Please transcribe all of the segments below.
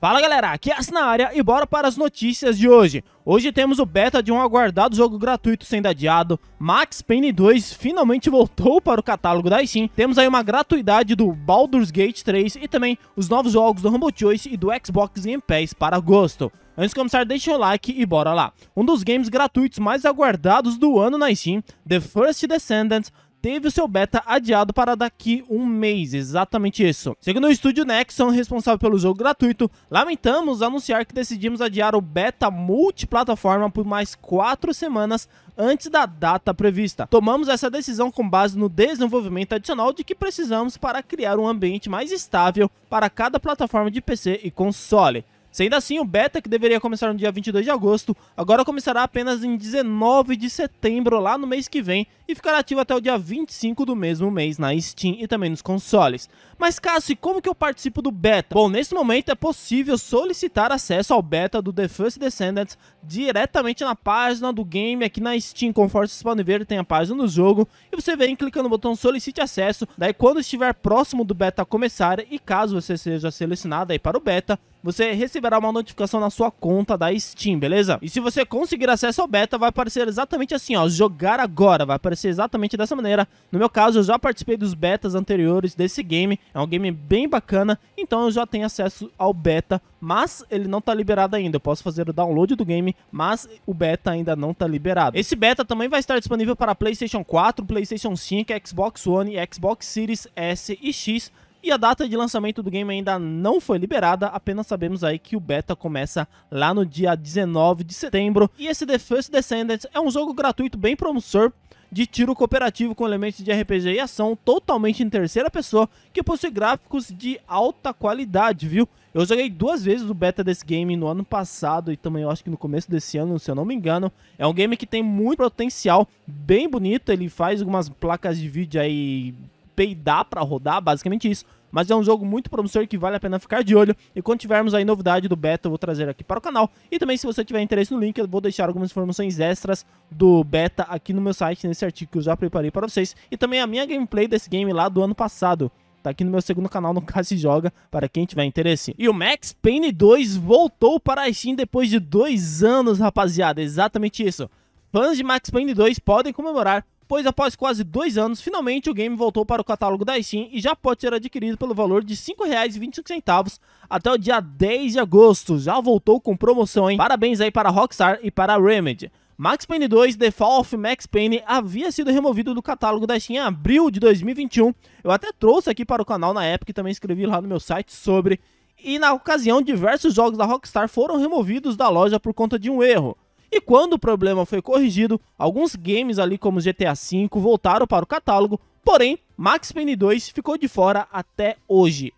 Fala galera, aqui é As na área e bora para as notícias de hoje. Hoje temos o beta de um aguardado jogo gratuito sendo adiado, Max Payne 2 finalmente voltou para o catálogo da Steam, temos aí uma gratuidade do Baldur's Gate 3 e também os novos jogos do Rumble Choice e do Xbox Game Pass para agosto. Antes de começar, deixa o like e bora lá. Um dos games gratuitos mais aguardados do ano na Steam, The First Descendants, teve o seu beta adiado para daqui um mês, exatamente isso. Segundo o estúdio Nexon, responsável pelo jogo gratuito, lamentamos anunciar que decidimos adiar o beta multiplataforma por mais quatro semanas antes da data prevista. Tomamos essa decisão com base no desenvolvimento adicional de que precisamos para criar um ambiente mais estável para cada plataforma de PC e console. Sendo assim, o beta, que deveria começar no dia 22 de agosto, agora começará apenas em 19 de setembro, lá no mês que vem, e ficará ativo até o dia 25 do mesmo mês na Steam e também nos consoles. Mas Cassi, como que eu participo do beta? Bom, nesse momento é possível solicitar acesso ao beta do The First Descendants diretamente na página do game aqui na Steam, conforme vocês podem ver, tem a página do jogo, e você vem clicando no botão solicite acesso, daí quando estiver próximo do beta começar, e caso você seja selecionado aí para o beta, você receberá uma notificação na sua conta da Steam, beleza? E se você conseguir acesso ao beta, vai aparecer exatamente assim, ó, jogar agora, vai aparecer exatamente dessa maneira. No meu caso, eu já participei dos betas anteriores desse game, é um game bem bacana, então eu já tenho acesso ao beta, mas ele não tá liberado ainda. Eu posso fazer o download do game, mas o beta ainda não tá liberado. Esse beta também vai estar disponível para PlayStation 4, PlayStation 5, Xbox One, Xbox Series S e X, e a data de lançamento do game ainda não foi liberada, apenas sabemos aí que o beta começa lá no dia 19 de setembro. E esse The First Descendants é um jogo gratuito bem promissor de tiro cooperativo com elementos de RPG e ação totalmente em terceira pessoa, que possui gráficos de alta qualidade, viu? Eu joguei duas vezes o beta desse game no ano passado e também eu acho que no começo desse ano, se eu não me engano. É um game que tem muito potencial, bem bonito, ele faz algumas placas de vídeo aí peidar para rodar, basicamente isso. Mas é um jogo muito promissor que vale a pena ficar de olho. E quando tivermos aí novidade do beta, eu vou trazer aqui para o canal. E também, se você tiver interesse no link, eu vou deixar algumas informações extras do beta aqui no meu site, nesse artigo que eu já preparei para vocês. E também a minha gameplay desse game lá do ano passado. Tá aqui no meu segundo canal, no caso se joga, para quem tiver interesse. E o Max Payne 2 voltou para a Steam depois de dois anos, rapaziada. Exatamente isso. Fãs de Max Payne 2 podem comemorar pois após quase dois anos, finalmente o game voltou para o catálogo da Steam e já pode ser adquirido pelo valor de R$ 5,25 até o dia 10 de agosto. Já voltou com promoção, hein? Parabéns aí para a Rockstar e para a Remedy. Max Payne 2 The Fall of Max Payne havia sido removido do catálogo da Steam em abril de 2021. Eu até trouxe aqui para o canal na época e também escrevi lá no meu site sobre. E na ocasião, diversos jogos da Rockstar foram removidos da loja por conta de um erro. E quando o problema foi corrigido, alguns games ali como GTA V voltaram para o catálogo, porém Max Payne 2 ficou de fora até hoje.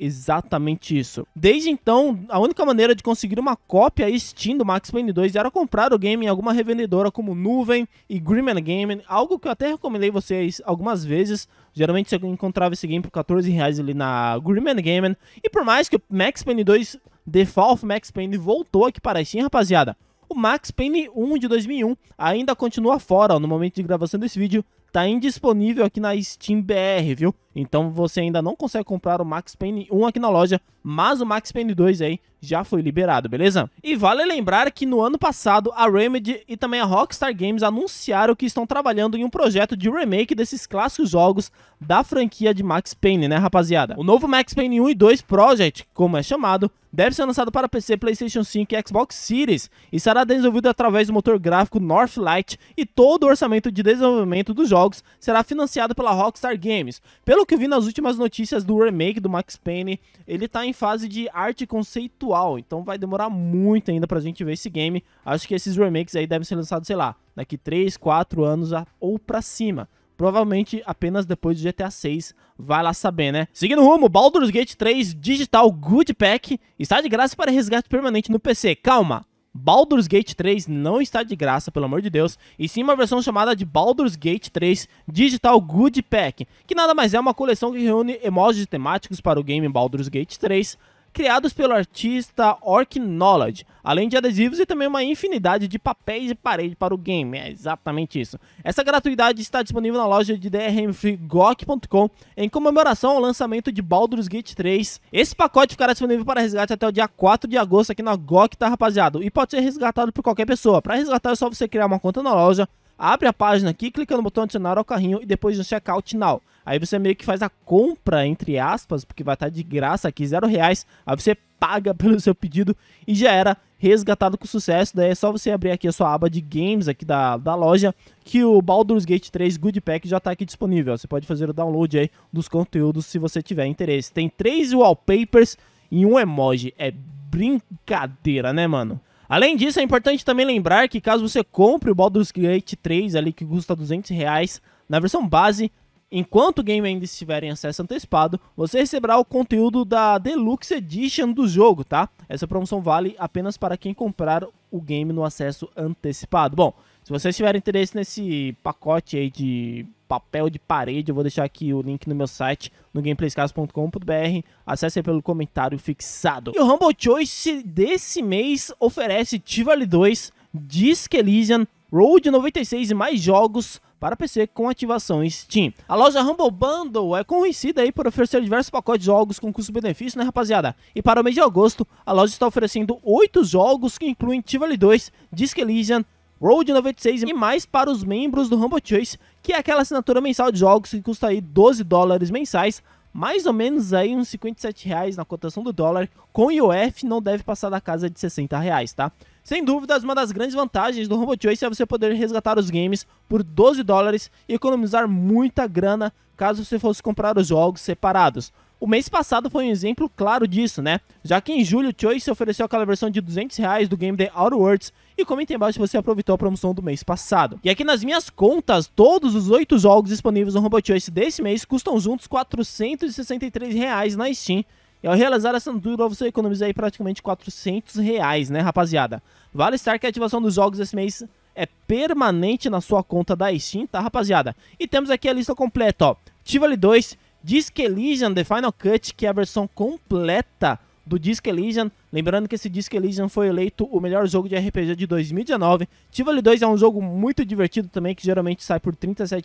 Exatamente isso. Desde então, a única maneira de conseguir uma cópia Steam do Max Payne 2 era comprar o game em alguma revendedora como Nuvem e Grimman Gaming, algo que eu até recomendei vocês algumas vezes. Geralmente você encontrava esse game por 14 reais ali na Grimman Gaming. E por mais que o Max Payne 2 Default Max Payne voltou aqui para a Steam, rapaziada, o Max Payne 1 de 2001 ainda continua fora ó, no momento de gravação desse vídeo, tá indisponível aqui na Steam BR, viu? Então você ainda não consegue comprar o Max Payne 1 aqui na loja, mas o Max Payne 2 aí já foi liberado, beleza? E vale lembrar que no ano passado a Remedy e também a Rockstar Games anunciaram que estão trabalhando em um projeto de remake desses clássicos jogos da franquia de Max Payne, né, rapaziada? O novo Max Payne 1 e 2 Project, como é chamado, deve ser lançado para PC, PlayStation 5 e Xbox Series e será desenvolvido através do motor gráfico Northlight e todo o orçamento de desenvolvimento dos jogos será financiado pela Rockstar Games. Pelo que eu vi nas últimas notícias do remake do Max Payne, ele tá em fase de arte conceitual, então vai demorar muito ainda pra gente ver esse game. Acho que esses remakes aí devem ser lançados, sei lá, daqui 3, 4 anos ou pra cima provavelmente apenas depois do GTA 6, vai lá saber, né? Seguindo o rumo, Baldur's Gate 3 Digital Good Pack está de graça para resgate permanente no PC. Calma, Baldur's Gate 3 não está de graça, pelo amor de Deus, e sim uma versão chamada de Baldur's Gate 3 Digital Good Pack, que nada mais é uma coleção que reúne emojis temáticos para o game Baldur's Gate 3, criados pelo artista Orc Knowledge, além de adesivos e também uma infinidade de papéis e parede para o game. É exatamente isso. Essa gratuidade está disponível na loja de drmfreegoc.com em comemoração ao lançamento de Baldur's Gate 3. Esse pacote ficará disponível para resgate até o dia 4 de agosto aqui na GOK, tá rapaziada? E pode ser resgatado por qualquer pessoa. Para resgatar é só você criar uma conta na loja abre a página aqui, clica no botão adicionar ao carrinho e depois no checkout now. Aí você meio que faz a compra, entre aspas, porque vai estar de graça aqui, zero reais. Aí você paga pelo seu pedido e já era resgatado com sucesso. Daí é só você abrir aqui a sua aba de games aqui da, da loja, que o Baldur's Gate 3 Good Pack já está aqui disponível. Você pode fazer o download aí dos conteúdos se você tiver interesse. Tem três wallpapers e um emoji. É brincadeira, né, mano? Além disso, é importante também lembrar que caso você compre o Baldur's Gate 3 ali que custa 200 reais na versão base, enquanto o game ainda estiver em acesso antecipado, você receberá o conteúdo da Deluxe Edition do jogo, tá? Essa promoção vale apenas para quem comprar o game no acesso antecipado. Bom, se vocês tiverem interesse nesse pacote aí de papel de parede, eu vou deixar aqui o link no meu site, no gameplayscas.com.br. Acesse pelo comentário fixado. E o Humble Choice desse mês oferece Tivoli 2, Disque Elysian, Road 96 e mais jogos para PC com ativação Steam. A loja Humble Bundle é conhecida aí por oferecer diversos pacotes de jogos com custo-benefício, né rapaziada? E para o mês de agosto, a loja está oferecendo 8 jogos que incluem Tivoli 2, Disque Elysian, Road 96 e mais para os membros do Rumble Choice, que é aquela assinatura mensal de jogos que custa aí 12 dólares mensais, mais ou menos aí uns 57 reais na cotação do dólar, com IOF não deve passar da casa de 60 reais, tá? Sem dúvidas, uma das grandes vantagens do Rumble Choice é você poder resgatar os games por 12 dólares e economizar muita grana caso você fosse comprar os jogos separados. O mês passado foi um exemplo claro disso, né? Já que em julho, o Choice ofereceu aquela versão de 200 reais do game The Outer Worlds e comenta embaixo se você aproveitou a promoção do mês passado. E aqui nas minhas contas, todos os 8 jogos disponíveis no Robot Choice desse mês custam juntos 463 reais na Steam. E ao realizar essa dura você economiza aí praticamente 400 reais, né, rapaziada? Vale estar que a ativação dos jogos desse mês é permanente na sua conta da Steam, tá, rapaziada? E temos aqui a lista completa, ó. Tivoli 2, Disc Elysium The Final Cut, que é a versão completa do Disc Elysium. Lembrando que esse Disc Elysium foi eleito o melhor jogo de RPG de 2019. Tivoli 2 é um jogo muito divertido também, que geralmente sai por R$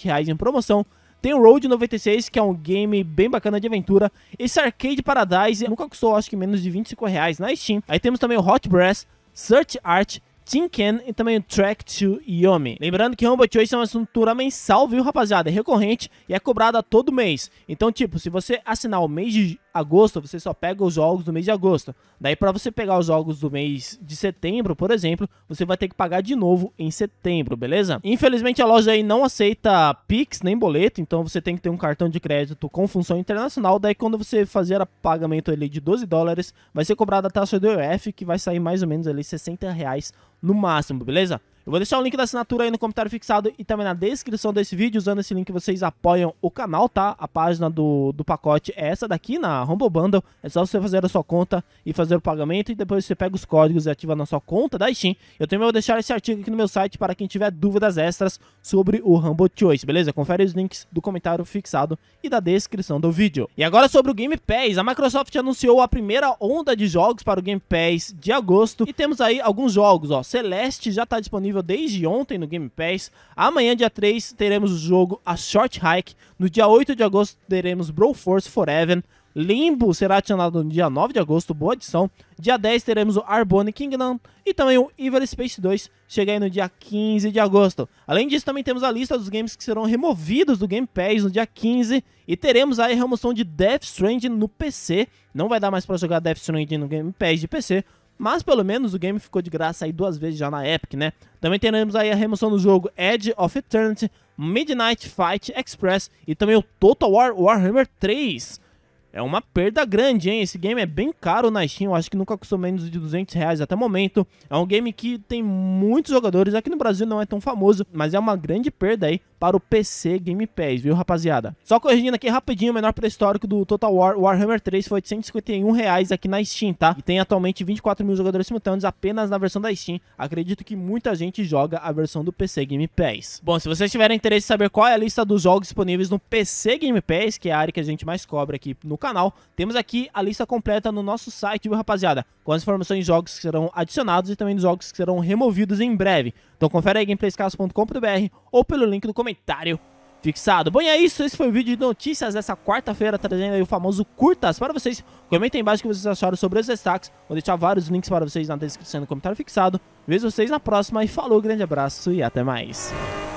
reais em promoção. Tem o Road 96, que é um game bem bacana de aventura. Esse Arcade Paradise nunca custou, acho que menos de 25 reais na Steam. Aí temos também o Hot Breath, Search Art, Tinken e também o Track to Yomi. Lembrando que Rumble Choice é uma estrutura mensal, viu, rapaziada? É recorrente e é cobrada todo mês. Então, tipo, se você assinar o mês de agosto, você só pega os jogos do mês de agosto. Daí, para você pegar os jogos do mês de setembro, por exemplo, você vai ter que pagar de novo em setembro, beleza? Infelizmente, a loja aí não aceita Pix nem boleto, então você tem que ter um cartão de crédito com função internacional. Daí, quando você fazer o pagamento ali de 12 dólares, vai ser cobrada a taxa do EF, que vai sair mais ou menos ali 60 reais no máximo, beleza? Eu vou deixar o link da assinatura aí no comentário fixado e também na descrição desse vídeo. Usando esse link vocês apoiam o canal, tá? A página do, do pacote é essa daqui na Rumble Bundle. É só você fazer a sua conta e fazer o pagamento e depois você pega os códigos e ativa na sua conta da Steam. Eu também vou deixar esse artigo aqui no meu site para quem tiver dúvidas extras sobre o Rumble Choice, beleza? Confere os links do comentário fixado e da descrição do vídeo. E agora sobre o Game Pass. A Microsoft anunciou a primeira onda de jogos para o Game Pass de agosto e temos aí alguns jogos, ó. Celeste já está disponível disponível desde ontem no Game Pass. Amanhã, dia 3, teremos o jogo A Short Hike. No dia 8 de agosto, teremos Brawl Force Forever. Limbo será adicionado no dia 9 de agosto, boa adição. Dia 10 teremos o Arbone Kingdom e também o Evil Space 2, chega aí no dia 15 de agosto. Além disso, também temos a lista dos games que serão removidos do Game Pass no dia 15 e teremos aí a remoção de Death Stranding no PC. Não vai dar mais para jogar Death Stranding no Game Pass de PC, mas pelo menos o game ficou de graça aí duas vezes já na Epic, né? Também teremos aí a remoção do jogo Edge of Eternity, Midnight Fight Express e também o Total War Warhammer 3. É uma perda grande, hein? Esse game é bem caro na Steam, eu acho que nunca custou menos de 200 reais até o momento. É um game que tem muitos jogadores, aqui no Brasil não é tão famoso, mas é uma grande perda aí para o PC Game Pass, viu, rapaziada? Só corrigindo aqui rapidinho, o menor pré-histórico do Total War Warhammer 3 foi R$ 851 reais aqui na Steam, tá? E tem atualmente 24 mil jogadores simultâneos apenas na versão da Steam. Acredito que muita gente joga a versão do PC Game Pass. Bom, se vocês tiverem interesse em saber qual é a lista dos jogos disponíveis no PC Game Pass, que é a área que a gente mais cobra aqui no canal, temos aqui a lista completa no nosso site, viu, rapaziada? Com as informações de jogos que serão adicionados e também dos jogos que serão removidos em breve. Então confere aí gameplayscas.com.br ou pelo link do comentário fixado. Bom, e é isso. Esse foi o vídeo de notícias dessa quarta-feira, trazendo aí o famoso curtas para vocês. Comentem embaixo o que vocês acharam sobre os destaques. Vou deixar vários links para vocês na descrição e no comentário fixado. Vejo vocês na próxima e falou, grande abraço e até mais.